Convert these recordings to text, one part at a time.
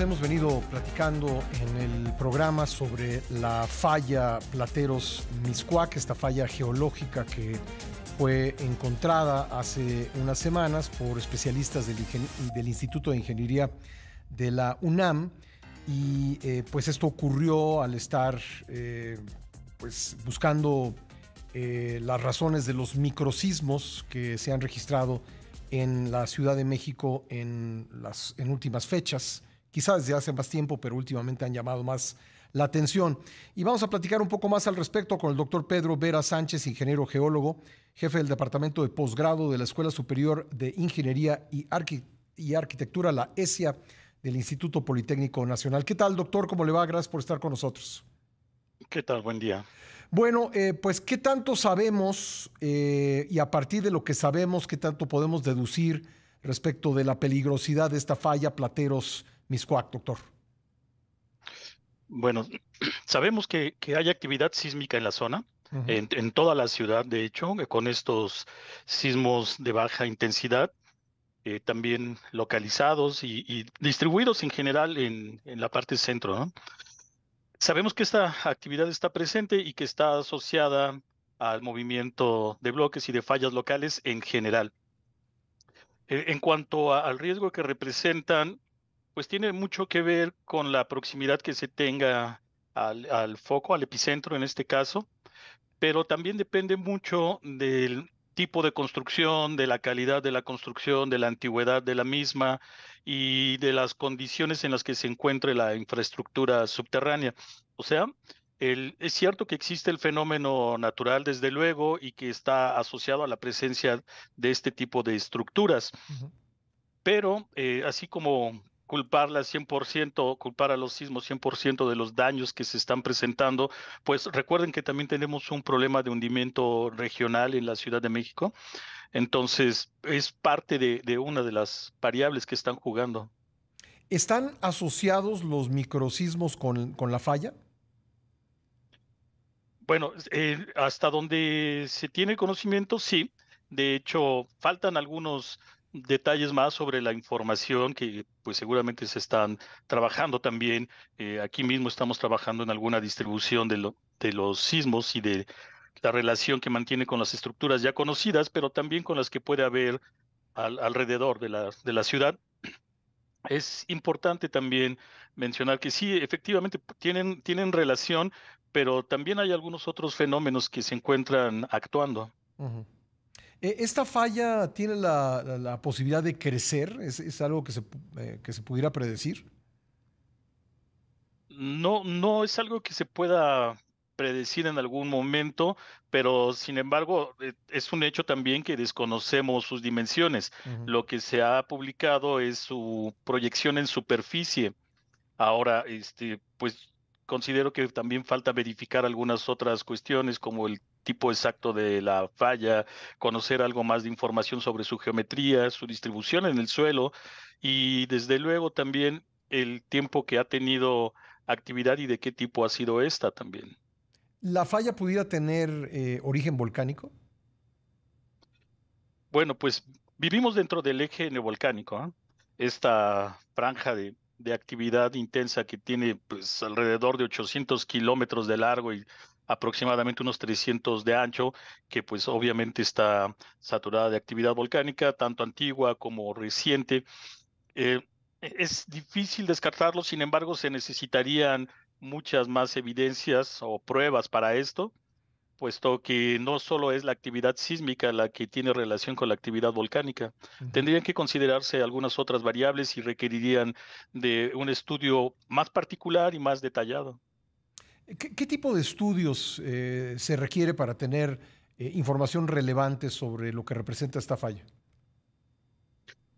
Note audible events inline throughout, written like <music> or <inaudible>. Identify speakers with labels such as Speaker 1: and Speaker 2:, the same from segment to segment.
Speaker 1: Hemos venido platicando en el programa sobre la falla Plateros Miscuac, esta falla geológica que fue encontrada hace unas semanas por especialistas del, Instituto de Ingeniería de la UNAM. Y eh, pues esto ocurrió al estar eh, pues buscando eh, las razones de los microcismos que se han registrado en la Ciudad de México las en últimas fechas quizás desde hace más tiempo, pero últimamente han llamado más la atención. Y vamos a platicar un poco más al respecto con el doctor Pedro Vera Sánchez, ingeniero geólogo, jefe del Departamento de Posgrado de la Escuela Superior de Ingeniería y, Arquitectura, la ESIA, del Instituto Politécnico Nacional. ¿Qué tal, doctor? ¿Cómo le va? Gracias por estar con nosotros.
Speaker 2: ¿Qué tal? Buen día.
Speaker 1: Bueno, eh, pues qué tanto sabemos eh, y a partir de lo que sabemos, qué tanto podemos deducir respecto de la peligrosidad de esta falla Plateros Miscuac, doctor?
Speaker 2: Bueno, sabemos que, que, hay actividad sísmica en la zona, en, toda la ciudad, de hecho, eh, con estos sismos de baja intensidad, eh, también localizados y, distribuidos en general en, en la parte centro. Sabemos que esta actividad está presente y que está asociada al movimiento de bloques y de fallas locales en general. Eh, en cuanto al riesgo que representan pues tiene mucho que ver con la proximidad que se tenga al, foco, al epicentro en este caso, pero también depende mucho del tipo de construcción, de la calidad de la construcción, de la antigüedad de la misma y de las condiciones en las que se encuentre la infraestructura subterránea. O sea, el, es cierto que existe el fenómeno natural, desde luego, y que está asociado a la presencia de este tipo de estructuras. Pero, eh, así como culparla 100%, culpar a los sismos 100% de los daños que se están presentando, pues recuerden que también tenemos un problema de hundimiento regional en la Ciudad de México. Entonces, es parte de, una de las variables que están jugando.
Speaker 1: ¿Están asociados los microsismos con, con la falla?
Speaker 2: Bueno, eh, hasta donde se tiene conocimiento, sí. De hecho, faltan algunos detalles más sobre la información que pues seguramente se están trabajando también. Eh, aquí mismo estamos trabajando en alguna distribución de, lo, de los sismos y de la relación que mantiene con las estructuras ya conocidas, pero también con las que puede haber alrededor de la, de la ciudad. Es importante también mencionar que sí, efectivamente, tienen, tienen relación, pero también hay algunos otros fenómenos que se encuentran actuando.
Speaker 1: E, ¿Esta falla tiene la, posibilidad de crecer? ¿Es, algo que se, eh, que se pudiera predecir?
Speaker 2: No, no es algo que se pueda predecir en algún momento, pero sin embargo eh, es un hecho también que desconocemos sus dimensiones. Lo que se ha publicado es su proyección en superficie. Ahora, este, pues considero que también falta verificar algunas otras cuestiones como el tipo exacto de la falla, conocer algo más de información sobre su geometría, su distribución en el suelo y desde luego también el tiempo que ha tenido actividad y de qué tipo ha sido esta también.
Speaker 1: ¿La falla pudiera tener eh, origen volcánico?
Speaker 2: Bueno, pues vivimos dentro del eje neovolcánico, ¿ah? esta franja de, actividad intensa que tiene pues, alrededor de 800 kilómetros de largo y aproximadamente unos 300 de ancho, que pues obviamente está saturada de actividad volcánica, tanto antigua como reciente. Eh, es difícil descartarlo, sin embargo, se necesitarían muchas más evidencias o pruebas para esto, puesto que no solo es la actividad sísmica la que tiene relación con la actividad volcánica. Tendrían que considerarse algunas otras variables y requerirían de un estudio más particular y más detallado.
Speaker 1: ¿Qué, tipo de estudios eh, se requiere para tener eh, información relevante sobre lo que representa esta falla?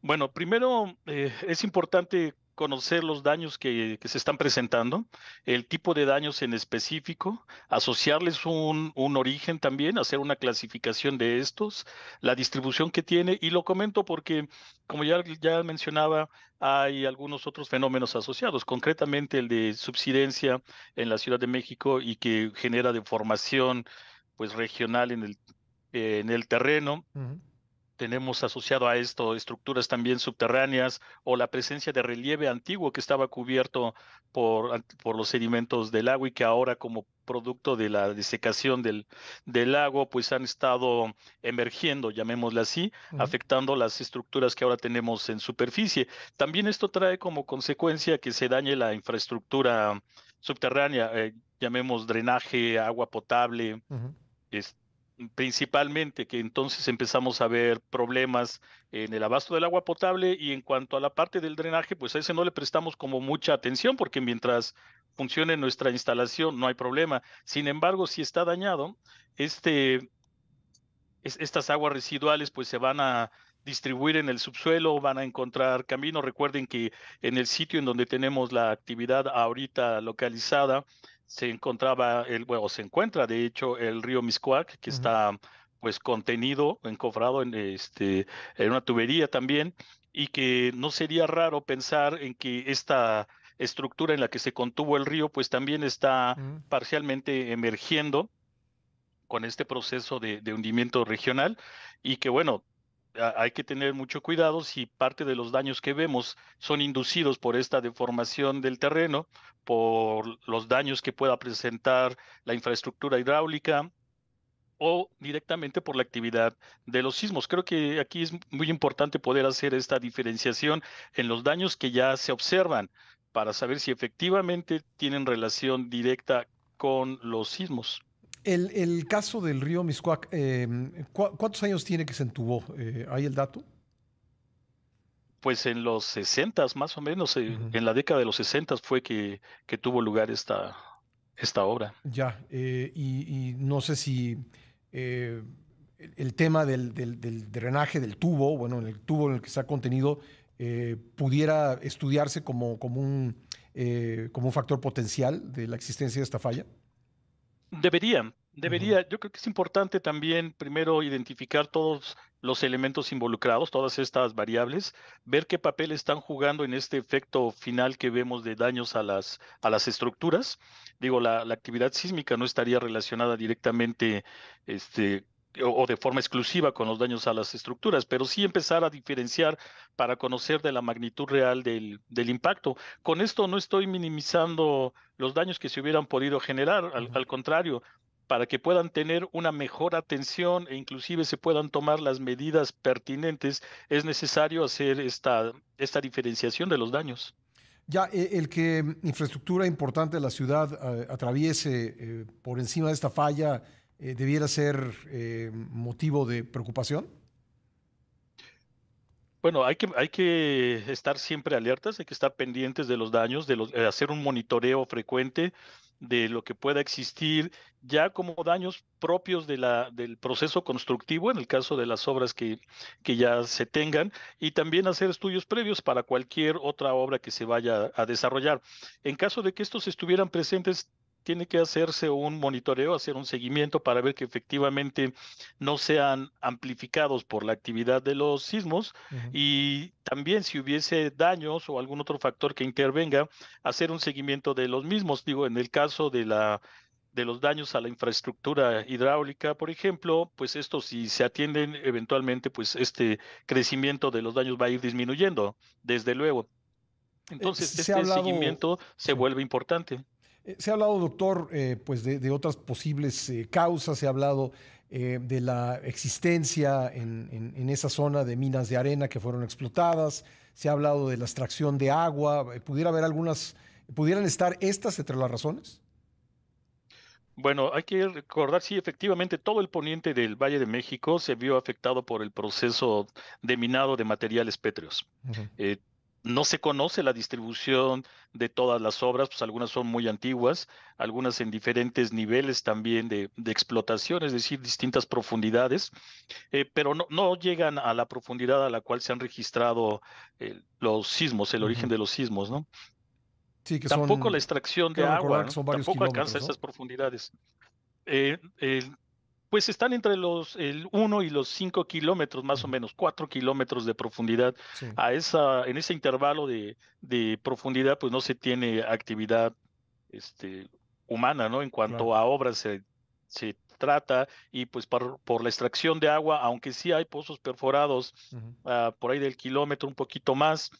Speaker 2: Bueno, primero eh, es importante conocer los daños que, se están presentando, el tipo de daños en específico, asociarles un, un, origen también, hacer una clasificación de estos, la distribución que tiene, y lo comento porque, como ya, ya mencionaba, hay algunos otros fenómenos asociados, concretamente el de subsidencia en la Ciudad de México y que genera deformación pues regional en el, en el terreno. Tenemos asociado a esto estructuras también subterráneas o la presencia de relieve antiguo que estaba cubierto por, por los sedimentos del agua y que ahora como producto de la desecación del, del lago, pues han estado emergiendo, llamémosle así, afectando las estructuras que ahora tenemos en superficie. También esto trae como consecuencia que se dañe la infraestructura subterránea, eh, llamemos drenaje, agua potable, este principalmente, que entonces empezamos a ver problemas en el abasto del agua potable y en cuanto a la parte del drenaje, pues a ese no le prestamos como mucha atención porque mientras funcione nuestra instalación no hay problema. Sin embargo, si está dañado, este, estas aguas residuales pues se van a distribuir en el subsuelo, van a encontrar camino. Recuerden que en el sitio en donde tenemos la actividad ahorita localizada, se encontraba, el, bueno, se encuentra de hecho el río Miscuac, que está pues contenido, encofrado en, este, en una tubería también, y que no sería raro pensar en que esta estructura en la que se contuvo el río, pues también está parcialmente emergiendo con este proceso de, de, hundimiento regional y que bueno, hay que tener mucho cuidado si parte de los daños que vemos son inducidos por esta deformación del terreno, por los daños que pueda presentar la infraestructura hidráulica o directamente por la actividad de los sismos. Creo que aquí es muy importante poder hacer esta diferenciación en los daños que ya se observan para saber si efectivamente tienen relación directa con los sismos.
Speaker 1: El, caso del río Miscuac, eh, ¿cuántos años tiene que se entubó? Eh, ¿Hay el dato?
Speaker 2: Pues en los 60 más o menos, eh, en la década de los 60 fue que, tuvo lugar esta, obra.
Speaker 1: Ya, eh, y, no sé si el, tema del, drenaje del tubo, bueno, el tubo en el que está contenido, pudiera estudiarse como un factor potencial de la existencia de esta falla.
Speaker 2: Deberían, debería. Yo creo que es importante también primero identificar todos los elementos involucrados, todas estas variables, ver qué papel están jugando en este efecto final que vemos de daños a las, a las estructuras. Digo, la, la actividad sísmica no estaría relacionada directamente este, o de forma exclusiva con los daños a las estructuras, pero sí empezar a diferenciar para conocer de la magnitud real del, impacto. Con esto no estoy minimizando los daños que se hubieran podido generar, al, contrario, para que puedan tener una mejor atención e inclusive se puedan tomar las medidas pertinentes, es necesario hacer esta, esta diferenciación de los daños.
Speaker 1: Ya, eh, el que mm, infraestructura importante de la ciudad eh, atraviese eh, por encima de esta falla eh, debiera ser eh, motivo de preocupación?
Speaker 2: Bueno, hay que, hay que estar siempre alertas, hay que estar pendientes de los daños, de, eh, hacer un monitoreo frecuente de lo que pueda existir, ya como daños propios del proceso constructivo, en el caso de las obras que, que ya se tengan, y también hacer estudios previos para cualquier otra obra que se vaya a desarrollar. En caso de que estos estuvieran presentes, tiene que hacerse un monitoreo, hacer un seguimiento para ver que efectivamente no sean amplificados por la actividad de los sismos y también si hubiese daños o algún otro factor que intervenga, hacer un seguimiento de los mismos. Digo, en el caso de la de los daños a la infraestructura hidráulica, por ejemplo, pues esto si se atienden eventualmente, pues este crecimiento de los daños va a ir disminuyendo, desde luego. Eh, Entonces, este seguimiento se vuelve importante.
Speaker 1: Eh, se ha hablado, doctor, eh, pues de, otras posibles eh, causas, se ha hablado de la existencia en, esa zona de minas de arena que fueron explotadas, se ha hablado de la extracción de agua, ¿pudiera haber algunas, pudieran estar estas entre las razones?
Speaker 2: Bueno, hay que recordar, sí, efectivamente, todo el poniente del Valle de México se vio afectado por el proceso de minado de materiales pétreos no se conoce la distribución de todas las obras, pues algunas son muy antiguas, algunas en diferentes niveles también de, explotación, es decir, distintas profundidades, eh, pero no, no, llegan a la profundidad a la cual se han registrado eh, los sismos, el origen de los sismos, ¿no?
Speaker 1: Sí, que tampoco la extracción de agua, tampoco alcanza esas
Speaker 2: profundidades. Eh, pues están entre los el 1 y los 5 kilómetros, más o menos, 4 kilómetros de profundidad. A esa, en ese intervalo de, de, profundidad, pues no se tiene actividad este, humana, ¿no? En cuanto a obras se, se, trata, y pues por, por, la extracción de agua, aunque sí hay pozos perforados ah, por ahí del kilómetro, un poquito más,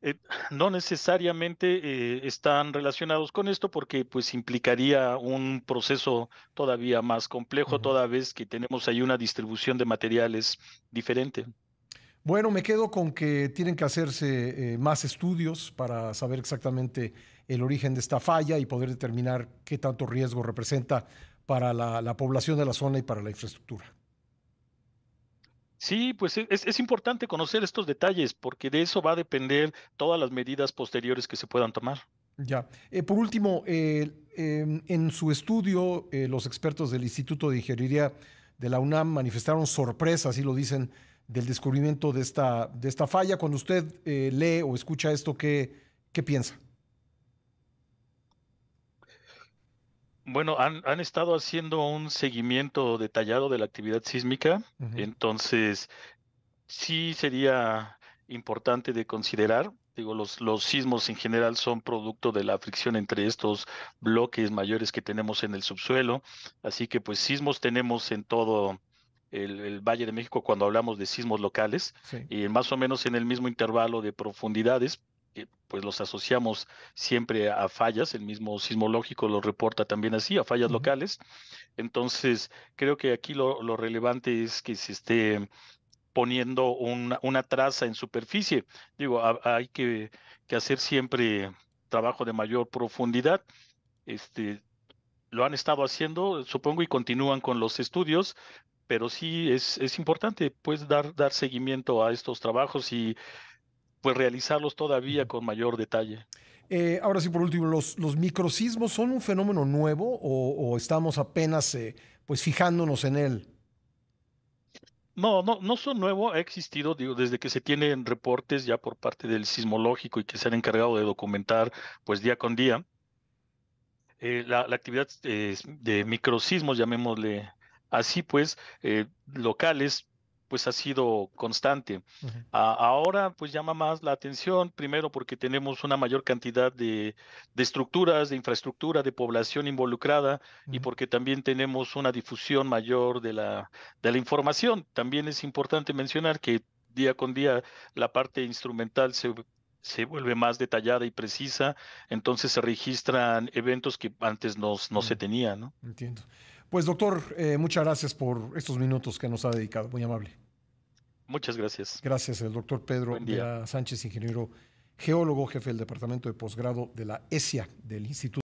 Speaker 2: eh, <laughs> no necesariamente eh, están relacionados con esto porque pues implicaría un proceso todavía más complejo toda vez que tenemos ahí una distribución de materiales diferente.
Speaker 1: Bueno, me quedo con que tienen que hacerse eh, más estudios para saber exactamente el origen de esta falla y poder determinar qué tanto riesgo representa para la población de la zona y para la infraestructura.
Speaker 2: Sí, pues e, es, importante conocer estos detalles porque de eso va a depender todas las medidas posteriores que se puedan
Speaker 1: tomar. Ya. Eh, por último, eh, em, en su estudio, eh, los expertos del Instituto de Ingeniería de la UNAM manifestaron sorpresa, así lo dicen, del descubrimiento de esta, de esta falla. Cuando usted lee o escucha esto, ¿qué, qué piensa?
Speaker 2: Bueno, han, estado haciendo un seguimiento detallado de la actividad sísmica, entonces sí sería importante de considerar. Digo, los, los sismos en general son producto de la fricción entre estos bloques mayores que tenemos en el subsuelo, así que pues sismos tenemos en todo, el, Valle de México cuando hablamos de sismos locales, y más o menos en el mismo intervalo de profundidades, pues los asociamos siempre a fallas, el mismo sismológico lo reporta también así, a fallas locales. Entonces, creo que aquí lo, relevante es que se esté poniendo una, traza en superficie. Digo, hay que, que, hacer siempre trabajo de mayor profundidad. Este, lo han estado haciendo, supongo, y continúan con los estudios, pero sí es, es importante pues dar, dar seguimiento a estos trabajos y pues realizarlos todavía con mayor detalle.
Speaker 1: Eh, ahora sí, por último, ¿los, los microsismos son un fenómeno nuevo o, estamos apenas eh, pues fijándonos en él?
Speaker 2: No, no, no son nuevos, ha existido, desde que se tienen reportes ya por parte del sismológico y que se han encargado de documentar pues día con día. Eh, la, actividad de microsismos, llamémosle así, pues, locales pues ha sido constante. ahora pues llama más la atención, primero porque tenemos una mayor cantidad de, estructuras, de infraestructura, de población involucrada y porque también tenemos una difusión mayor de la, de la información. También es importante mencionar que día con día la parte instrumental se se vuelve más detallada y precisa, entonces se registran eventos que antes no, se tenían. ¿no?
Speaker 1: Entiendo. Pues doctor, eh, muchas gracias por estos minutos que nos ha dedicado, muy amable. Muchas gracias. Gracias, el doctor Pedro Díaz Sánchez, ingeniero geólogo, jefe del Departamento de Posgrado de la ESIA, del Instituto.